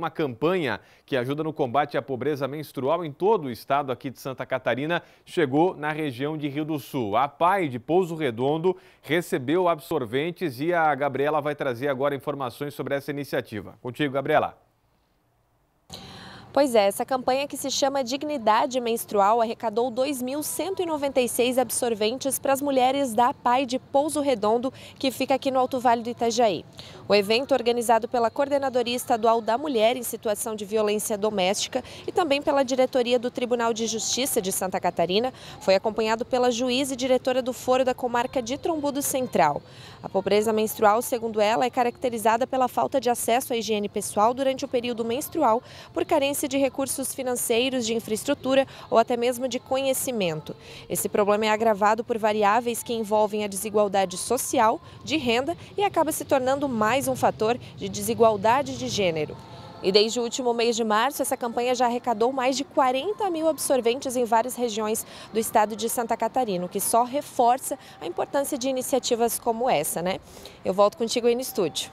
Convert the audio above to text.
Uma campanha que ajuda no combate à pobreza menstrual em todo o estado aqui de Santa Catarina chegou na região de Rio do Sul. A PAI de Pouso Redondo recebeu absorventes e a Gabriela vai trazer agora informações sobre essa iniciativa. Contigo, Gabriela. Pois é, essa campanha que se chama Dignidade Menstrual arrecadou 2.196 absorventes para as mulheres da PAI de Pouso Redondo, que fica aqui no Alto Vale do Itajaí. O evento, organizado pela Coordenadoria Estadual da Mulher em Situação de Violência Doméstica e também pela Diretoria do Tribunal de Justiça de Santa Catarina, foi acompanhado pela juiz e diretora do Foro da Comarca de Trombudo Central. A pobreza menstrual, segundo ela, é caracterizada pela falta de acesso à higiene pessoal durante o período menstrual por carência carência de recursos financeiros, de infraestrutura ou até mesmo de conhecimento. Esse problema é agravado por variáveis que envolvem a desigualdade social, de renda e acaba se tornando mais um fator de desigualdade de gênero. E desde o último mês de março, essa campanha já arrecadou mais de 40 mil absorventes em várias regiões do estado de Santa Catarina, o que só reforça a importância de iniciativas como essa, né? Eu volto contigo aí no estúdio.